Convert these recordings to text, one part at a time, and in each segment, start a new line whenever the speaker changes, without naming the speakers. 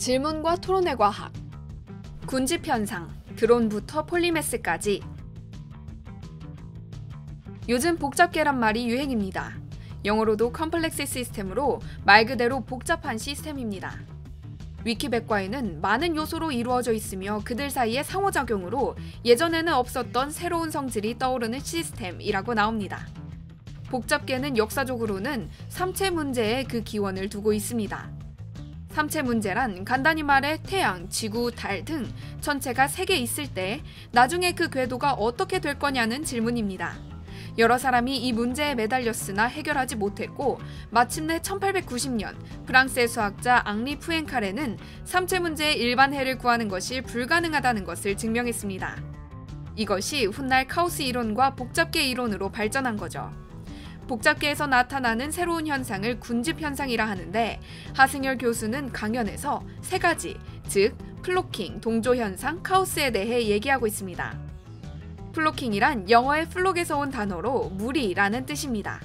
질문과 토론의 과학, 군집 현상, 드론부터 폴리메스까지. 요즘 복잡 계란말이 유행입니다. 영어로도 컴플렉스 시스템으로 말 그대로 복잡한 시스템입니다. 위키백과에는 많은 요소로 이루어져 있으며 그들 사이의 상호작용으로 예전에는 없었던 새로운 성질이 떠오르는 시스템이라고 나옵니다. 복잡계는 역사적으로는 삼체 문제에 그 기원을 두고 있습니다. 삼체 문제란 간단히 말해 태양, 지구, 달 등 천체가 세 개 있을 때 나중에 그 궤도가 어떻게 될 거냐는 질문입니다. 여러 사람이 이 문제에 매달렸으나 해결하지 못했고 마침내 1890년 프랑스의 수학자 앙리 푸엔카레는 삼체 문제의 일반 해를 구하는 것이 불가능하다는 것을 증명했습니다. 이것이 훗날 카오스 이론과 복잡계 이론으로 발전한 거죠. 복잡계에서 나타나는 새로운 현상을 군집 현상이라 하는데 하승열 교수는 강연에서 세 가지, 즉 플로킹, 동조 현상, 카오스에 대해 얘기하고 있습니다. 플로킹이란 영어의 플록에서 온 단어로 무리라는 뜻입니다.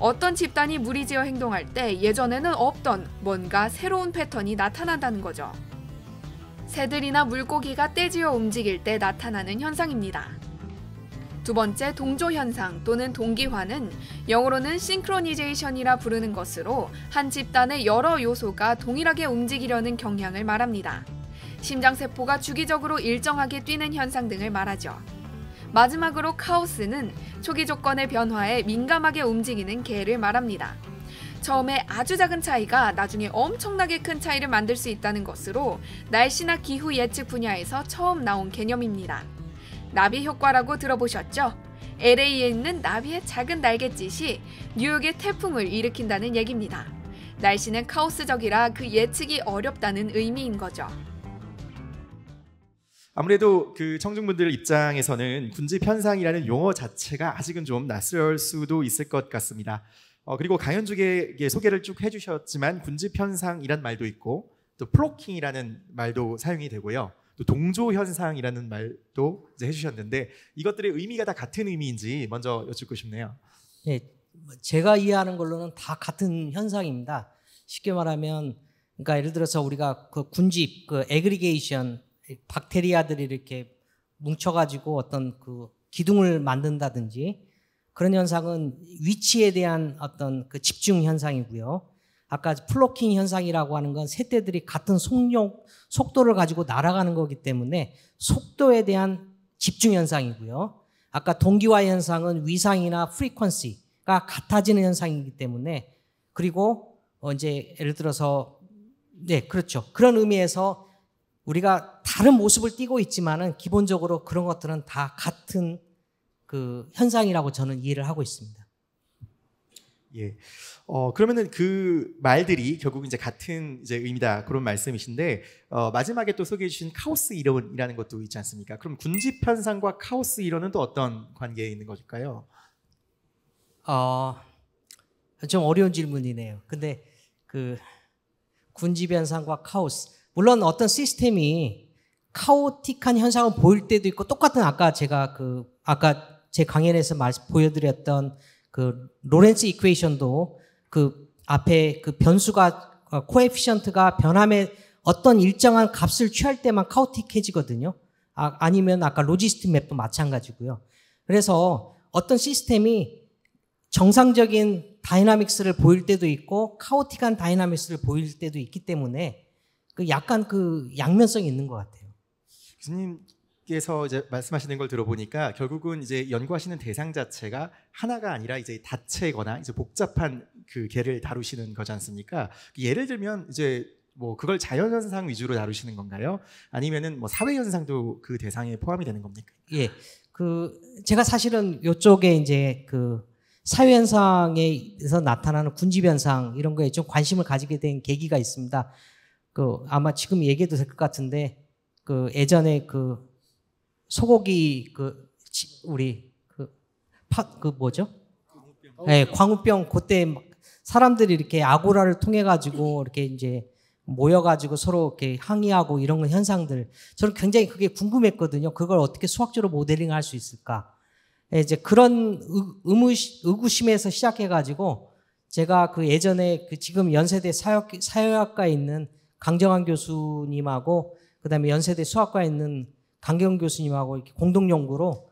어떤 집단이 무리지어 행동할 때 예전에는 없던 뭔가 새로운 패턴이 나타난다는 거죠. 새들이나 물고기가 떼지어 움직일 때 나타나는 현상입니다. 두 번째 동조 현상 또는 동기화는 영어로는 싱크로니제이션이라 부르는 것으로 한 집단의 여러 요소가 동일하게 움직이려는 경향을 말합니다. 심장세포가 주기적으로 일정하게 뛰는 현상 등을 말하죠. 마지막으로 카오스는 초기 조건의 변화에 민감하게 움직이는 개를 말합니다. 처음에 아주 작은 차이가 나중에 엄청나게 큰 차이를 만들 수 있다는 것으로 날씨나 기후 예측 분야에서 처음 나온 개념입니다. 나비 효과라고 들어보셨죠? LA에 있는 나비의 작은 날갯짓이 뉴욕의 태풍을 일으킨다는 얘기입니다. 날씨는 카오스적이라 그 예측이 어렵다는 의미인 거죠.
아무래도 그 청중분들 입장에서는 군지 편상이라는 용어 자체가 아직은 좀 낯설 수도 있을 것 같습니다. 어, 그리고 강현주에게 소개를 쭉 해주셨지만 군지 편상이란 말도 있고 또 플로킹이라는 말도 사용이 되고요. 또 동조 현상이라는 말도 이제 해주셨는데 이것들의 의미가 다 같은 의미인지 먼저
여쭙고 싶네요. 네, 제가 이해하는 걸로는 다 같은 현상입니다. 쉽게 말하면 그러니까 예를 들어서 우리가 그 군집, 그 에그리게이션, 박테리아들이 이렇게 뭉쳐가지고 어떤 그 기둥을 만든다든지 그런 현상은 위치에 대한 어떤 그 집중 현상이고요. 아까 플로킹 현상이라고 하는 건 새떼들이 같은 속력, 속도를 가지고 날아가는 거기 때문에 속도에 대한 집중 현상이고요. 아까 동기화 현상은 위상이나 프리퀀시가 같아지는 현상이기 때문에 그리고 어, 이제 예를 들어서 네, 그렇죠. 그런 의미에서 우리가 다른 모습을 띄고 있지만은 기본적으로 그런 것들은 다 같은 그 현상이라고 저는 이해를 하고 있습니다.
예. 어, 그러면은 그 말들이 결국 이제 같은 이제 의미다 그런 말씀이신데 어, 마지막에 또 소개해 주신 카오스 이론이라는 것도 있지 않습니까? 그럼 군집 현상과 카오스 이론은 또 어떤 관계에 있는 것일까요?
어, 좀 어려운 질문이네요. 근데 그 군집 현상과 카오스 물론 어떤 시스템이 카오틱한 현상을 보일 때도 있고 똑같은 아까 제가 그 아까 제 강연에서 말씀 보여드렸던 그 로렌츠 이퀘이션도 그 앞에 그 변수가 코에피션트가 어, 변함에 어떤 일정한 값을 취할 때만 카오틱해지거든요 아, 니면 아까 로지스틱 맵도 마찬가지고요. 그래서 어떤 시스템이 정상적인 다이나믹스를 보일 때도 있고 카오틱한 다이나믹스를 보일 때도 있기 때문에 그 약간 그 양면성이 있는 것 같아요.
교수님 께서 이제 말씀하시는 걸 들어보니까 결국은 이제 연구하시는 대상 자체가 하나가 아니라 이제 다채거나 이제 복잡한 그 개를 다루시는 거지 않습니까? 예를 들면 이제 뭐 그걸 자연 현상 위주로 다루시는 건가요? 아니면은 뭐 사회
현상도 그 대상에 포함이 되는 겁니까? 예. 그 제가 사실은 요쪽에 이제 그 사회 현상에서 나타나는 군집 현상 이런 거에 좀 관심을 가지게 된 계기가 있습니다. 그 아마 지금 얘기해도 될 것 같은데 그 예전에 그 소고기 그 우리 그팥그그 그 뭐죠? 광우병. 네, 광우병 그때 막 사람들이 이렇게 아고라를 통해 가지고 이렇게 이제 모여 가지고 서로 이렇게 항의하고 이런 건 현상들 저는 굉장히 그게 궁금했거든요. 그걸 어떻게 수학적으로 모델링할 수 있을까? 네, 이제 그런 의무 의구심에서 시작해 가지고 제가 그 예전에 그 지금 연세대 사역, 사회학과에 있는 강정환 교수님하고 그다음에 연세대 수학과에 있는 강경 교수님하고 이렇게 공동 연구로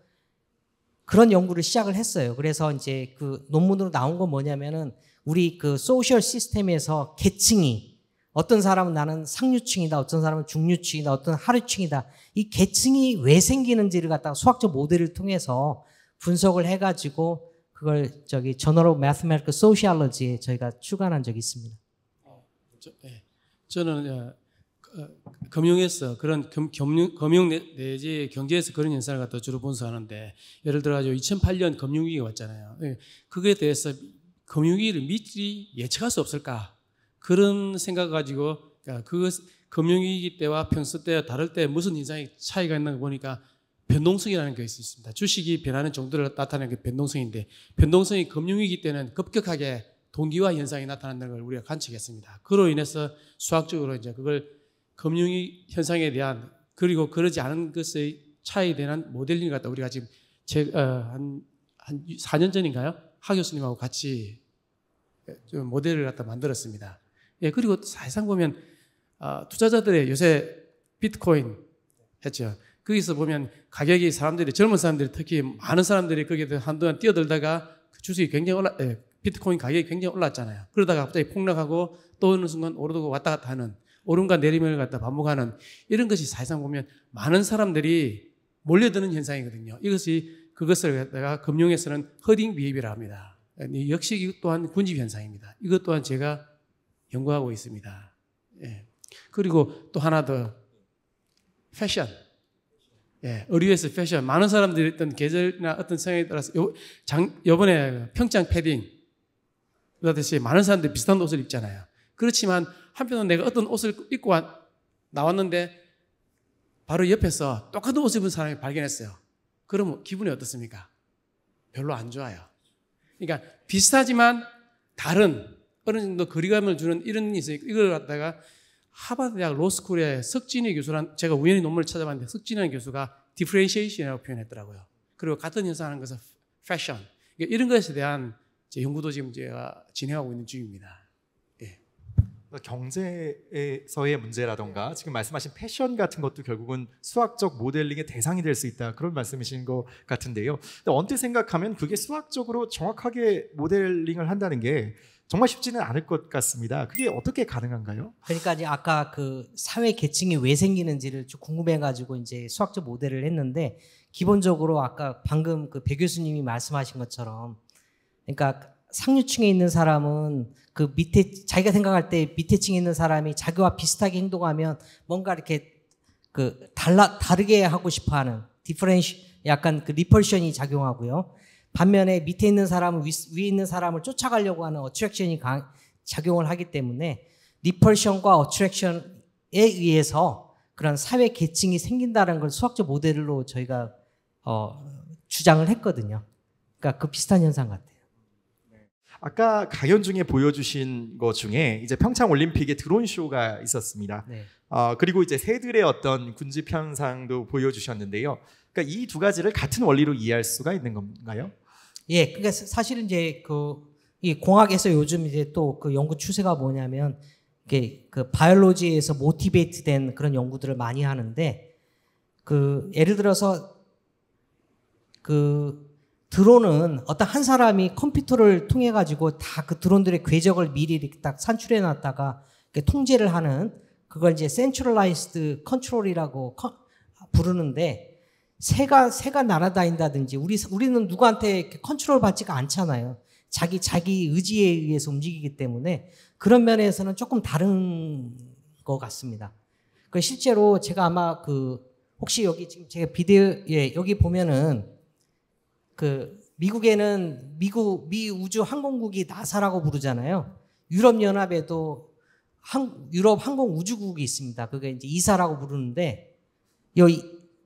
그런 연구를 시작을 했어요. 그래서 이제 그 논문으로 나온 건 뭐냐면은 우리 그 소셜 시스템에서 계층이 어떤 사람은 나는 상류층이다, 어떤 사람은 중류층이다, 어떤 하류층이다. 이 계층이 왜 생기는지를 갖다가 수학적 모델을 통해서 분석을 해가지고 그걸 저기 j o u Mathematical Sociology에 저희가 출간한 적이 있습니다.
어, 저, 예. 저는 예, 금융에서 그런 금, 융 금융 내지 경제에서 그런 현상을 갖다 주로 분석하는데 예를 들어가지고 2008년 금융위기가 왔잖아요. 예, 그거에 대해서 금융위기를 미리 예측할 수 없을까 그런 생각 가지고 그러니까 그 금융위기 때와 평소 때와 다를 때 무슨 현상이 차이가 있는가 보니까 변동성이라는 게 있습니다. 주식이 변하는 정도를 나타내는 게 변동성인데 변동성이 금융위기 때는 급격하게 동기화 현상이 나타난다는 걸 우리가 관측했습니다. 그로 인해서 수학적으로 이제 그걸 금융위 현상에 대한 그리고 그러지 않은 것의 차이에 대한 모델링 갖다 우리가 지금 제, 어, 한, 한 4년 전인가요? 하 교수님하고 같이 예, 좀 모델을 갖다 만들었습니다. 예, 그리고 사실상 보면 아, 투자자들의 요새 비트코인 했죠. 거기서 보면 가격이 사람들이 젊은 사람들이 특히 많은 사람들이 거기에 한동안 뛰어들다가 그 주식이 굉장히 올라 예, 비트코인 가격이 굉장히 올랐잖아요. 그러다가 갑자기 폭락하고 또 어느 순간 오르고 왔다 갔다 하는 오름과 내림을 갖다 반복하는 이런 것이 사실상 보면 많은 사람들이 몰려드는 현상이거든요. 이것이 그것을 갖다가 금융에서는 허딩 비입이라 합니다. 역시 이 또한 군집 현상입니다. 이것 또한 제가 연구하고 있습니다. 예. 그리고 또 하나 더 패션. 예, 의류에서 패션. 많은 사람들이 어떤 계절이나 어떤 성향에 따라서 요, 장, 요번에 평창 패딩. 그렇듯이 많은 사람들이 비슷한 옷을 입잖아요. 그렇지만 한편으로 내가 어떤 옷을 입고 나왔는데 바로 옆에서 똑같은 옷 입은 사람이 발견했어요. 그러면 기분이 어떻습니까? 별로 안 좋아요. 그러니까 비슷하지만 다른 어느 정도 거리감을 주는 이런 있으니 이걸 갖다가 하버드 대학 로스쿨의 석진희 교수란 제가 우연히 논문을 찾아봤는데 석진희 교수가 디프레시에이션이라고 표현했더라고요. 그리고 같은 현상하는 것은 패션. 그러니까 이런 것에 대한 연구도 지금 제가 진행하고 있는 중입니다.
그러니까 경제에서의 문제라던가 지금 말씀하신 패션 같은 것도 결국은 수학적 모델링의 대상이 될 수 있다 그런 말씀이신 것 같은데요. 근데 언뜻 생각하면 그게 수학적으로 정확하게 모델링을 한다는 게 정말 쉽지는 않을 것 같습니다. 그게 어떻게
가능한가요? 그러니까 이제 아까 그 사회 계층이 왜 생기는지를 좀 궁금해가지고 이제 수학적 모델을 했는데 기본적으로 아까 방금 그배 교수님이 말씀하신 것처럼 그러니까 상류층에 있는 사람은 그 밑에 자기가 생각할 때 밑에 층에 있는 사람이 자기와 비슷하게 행동하면 뭔가 이렇게 그 달라 다르게 하고 싶어하는 디퍼렌시 약간 그 리펄션이 작용하고요. 반면에 밑에 있는 사람은 위, 위에 있는 사람을 쫓아가려고 하는 어트랙션이 강, 작용을 하기 때문에 리펄션과 어트랙션에 의해서 그런 사회 계층이 생긴다는 걸 수학적 모델로 저희가 어, 주장을 했거든요. 그러니까 그 비슷한 현상 같아요.
아까 강연 중에 보여주신 것 중에 이제 평창 올림픽에 드론 쇼가 있었습니다. 네. 어, 그리고 이제 새들의 어떤 군집 현상도 보여주셨는데요. 그러니까 이 두 가지를 같은 원리로 이해할 수가 있는 건가요?
예, 그러니까 사실은 이제 그이 공학에서 요즘 이제 또 그 연구 추세가 뭐냐면 이게 그 바이올로지에서 모티베이트된 그런 연구들을 많이 하는데 그 예를 들어서 그 드론은 어떤 한 사람이 컴퓨터를 통해 가지고 다 그 드론들의 궤적을 미리 딱 산출해 놨다가 통제를 하는 그걸 이제 센츄럴라이스드 컨트롤이라고 부르는데 새가 새가 날아다닌다든지 우리 우리는 누구한테 컨트롤 받지가 않잖아요. 자기 자기 의지에 의해서 움직이기 때문에 그런 면에서는 조금 다른 것 같습니다. 그 실제로 제가 아마 그 혹시 여기 지금 제가 비디오예 여기 보면은 그 미국에는 미국 미 우주 항공국이 나사라고 부르잖아요. 유럽 연합에도 한, 유럽 항공 우주국이 있습니다. 그게 이제 이사라고 부르는데 이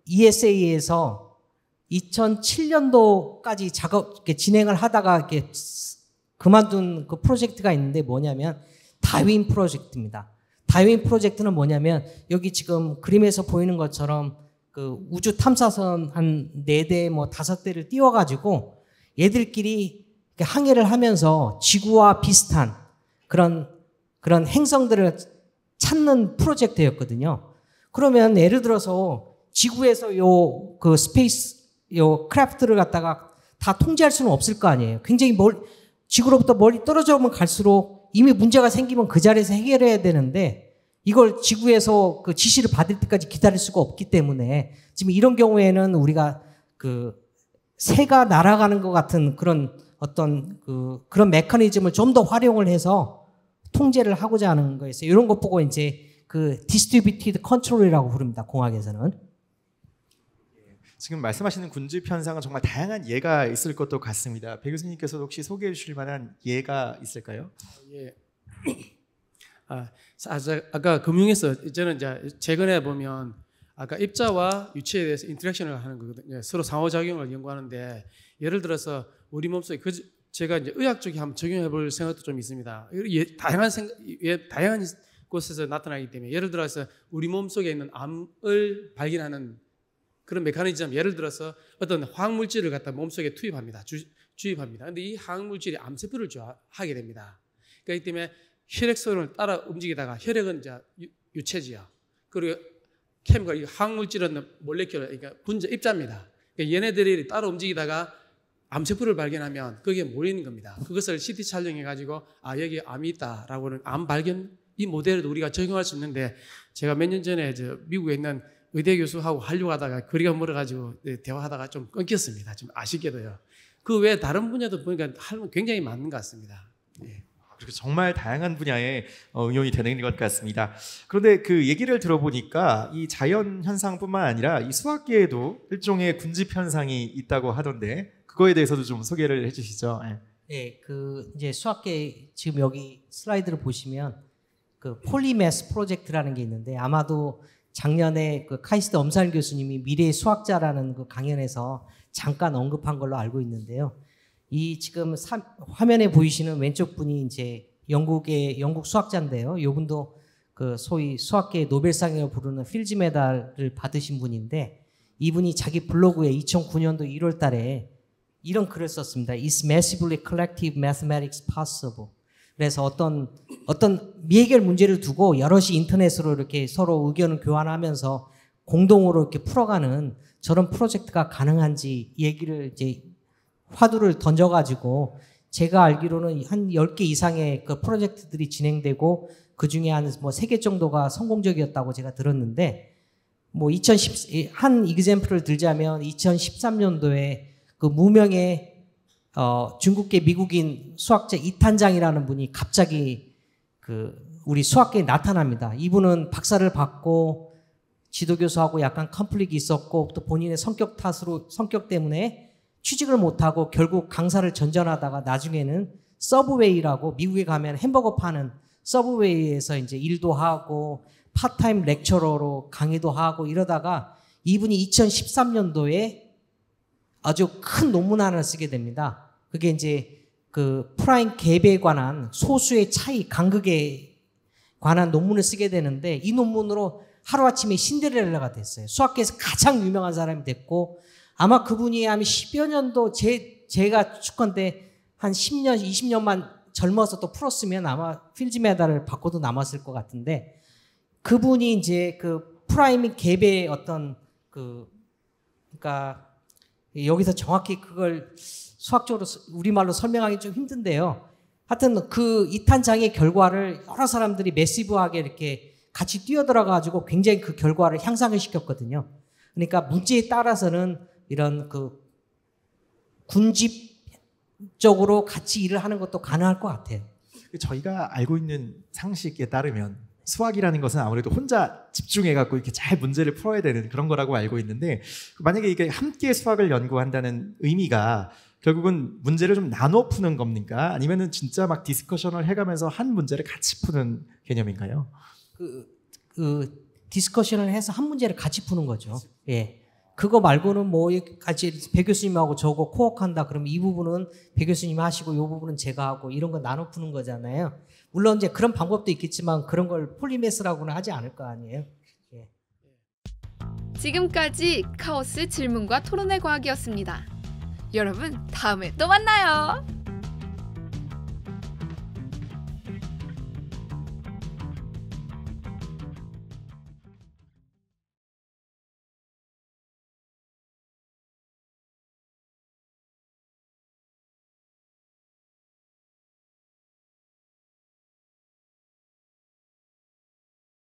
ESA에서 2007년도까지 작업 진행을 하다가 이렇게 그만둔 그 프로젝트가 있는데 뭐냐면 다윈 프로젝트입니다. 다윈 프로젝트는 뭐냐면 여기 지금 그림에서 보이는 것처럼 그 우주 탐사선 한 네 대 뭐 다섯 대를 띄워가지고 얘들끼리 항해를 하면서 지구와 비슷한 그런 그런 행성들을 찾는 프로젝트였거든요. 그러면 예를 들어서 지구에서 요 그 스페이스 요 크래프트를 갖다가 다 통제할 수는 없을 거 아니에요. 굉장히 멀 지구로부터 멀리 떨어져 오면 갈수록 이미 문제가 생기면 그 자리에서 해결해야 되는데 이걸 지구에서 그 지시를 받을 때까지 기다릴 수가 없기 때문에 지금 이런 경우에는 우리가 그 새가 날아가는 것 같은 그런 어떤 그 그런 메커니즘을 좀 더 활용을 해서 통제를 하고자 하는 거였어요. 이런 것 보고 이제 그 디스트리뷰티드 컨트롤이라고 부릅니다. 공학에서는.
지금 말씀하시는 군집 현상은 정말 다양한 예가 있을 것도 같습니다.
배교수님께서 혹시 소개해 주실 만한 예가 있을까요? 아, 예. 아, 아 아까 금융에서 저는 이제 최근에 보면 아까 입자와 유체에 대해서 인터랙션을 하는 거거든요. 예, 서로 상호작용을 연구하는데 예를 들어서 우리 몸속에 그 제가 이제 의학 쪽에 한번 적용해 볼 생각도 좀 있습니다. 예, 다양한 생각, 예, 다양한 곳에서 나타나기 때문에 예를 들어서 우리 몸속에 있는 암을 발견하는 그런 메커니즘 예를 들어서 어떤 화학물질을 갖다 몸속에 투입합니다. 주, 주입합니다. 근데 이 화학물질이 암세포를 좋아하게 됩니다. 그렇기 그러니까 때문에 혈액선을 따라 움직이다가 혈액은 이제 유체지야. 그리고 케미컬, 항물질은 몰래큘, 그러니까 분자, 입자입니다. 그러니까 얘네들이 따라 움직이다가 암세포를 발견하면 그게 몰리는 겁니다. 그것을 CT 촬영해가지고, 아, 여기 암이 있다라고 는암 발견, 이 모델도 우리가 적용할 수 있는데, 제가 몇 년 전에 저 미국에 있는 의대 교수하고 한류하다가 거리가 멀어가지고 네, 대화하다가 좀 끊겼습니다. 좀 아쉽게도요. 그 외에 다른 분야도 보니까 할면 굉장히 많은 것 같습니다.
그렇게 정말 다양한 분야에 어, 응용이 되는 것 같습니다. 그런데 그 얘기를 들어보니까 이 자연 현상뿐만 아니라 이 수학계에도 일종의 군집 현상이 있다고 하던데 그거에 대해서도 좀 소개를 해주시죠.
네, 그 이제 수학계 지금 여기 슬라이드를 보시면 그 폴리메스 프로젝트라는 게 있는데 아마도 작년에 그 카이스트 엄살 교수님이 미래의 수학자라는 그 강연에서 잠깐 언급한 걸로 알고 있는데요. 이 지금 사, 화면에 보이시는 왼쪽 분이 이제 영국의 영국 수학자인데요. 이분도 그 소위 수학계 노벨상이라고 부르는 필즈 메달을 받으신 분인데 이분이 자기 블로그에 2009년도 1월 달에 이런 글을 썼습니다. Is massively collective mathematics possible? 그래서 어떤 어떤 미해결 문제를 두고 여럿이 인터넷으로 이렇게 서로 의견을 교환하면서 공동으로 이렇게 풀어가는 저런 프로젝트가 가능한지 얘기를 이제 화두를 던져가지고 제가 알기로는 한 10개 이상의 그 프로젝트들이 진행되고 그 중에 한뭐 3개 정도가 성공적이었다고 제가 들었는데 뭐 2010, 한 이그젠플을 들자면 2013년도에 그 무명의 어, 중국계 미국인 수학자 이탄장이라는 분이 갑자기 그 우리 수학계에 나타납니다. 이분은 박사를 받고 지도교수하고 약간 컴플릭이 있었고 또 본인의 성격 탓으로 성격 때문에 취직을 못하고 결국 강사를 전전하다가 나중에는 서브웨이라고 미국에 가면 햄버거 파는 서브웨이에서 이제 일도 하고 파타임 렉처러로 강의도 하고 이러다가 이분이 2013년도에 아주 큰 논문 하나를 쓰게 됩니다. 그게 이제 그 프라임 갭에 관한 소수의 차이 간극에 관한 논문을 쓰게 되는데 이 논문으로 하루아침에 신데렐라가 됐어요. 수학계에서 가장 유명한 사람이 됐고 아마 그분이 한마 10여 년도 제, 제가 축건데 한 10년, 20년만 젊어서 또 풀었으면 아마 필즈 메달을 받고도 남았을 것 같은데 그분이 이제 그 프라이밍 갭의 어떤 그, 그러니까 여기서 정확히 그걸 수학적으로 우리말로 설명하기 좀 힘든데요. 하여튼 그 이탄장의 결과를 여러 사람들이 매시브하게 이렇게 같이 뛰어들어가지고 굉장히 그 결과를 향상을 시켰거든요. 그러니까 문제에 따라서는 이런 그 군집적으로 같이 일을 하는 것도 가능할 것 같아요. 그 저희가 알고 있는 상식에 따르면
수학이라는 것은 아무래도 혼자 집중해갖고 이렇게 잘 문제를 풀어야 되는 그런 거라고 알고 있는데 그 만약에 이게 함께 수학을 연구한다는 의미가 결국은 문제를 좀 나눠 푸는 겁니까? 아니면은 진짜 막 디스커션을 해가면서 한 문제를 같이 푸는 개념인가요?
그, 그 디스커션을 해서 한 문제를 같이 푸는 거죠. 예. 그거 말고는 뭐 같이 배 교수님하고 저거 코어한다 그러면 이 부분은 배 교수님이 하시고 이 부분은 제가 하고 이런 거 나눠 푸는 거잖아요. 물론 이제 그런 방법도 있겠지만 그런 걸 폴리메스라고는 하지 않을 거 아니에요. 예.
지금까지 카오스 질문과 토론의 과학이었습니다. 여러분 다음에 또 만나요.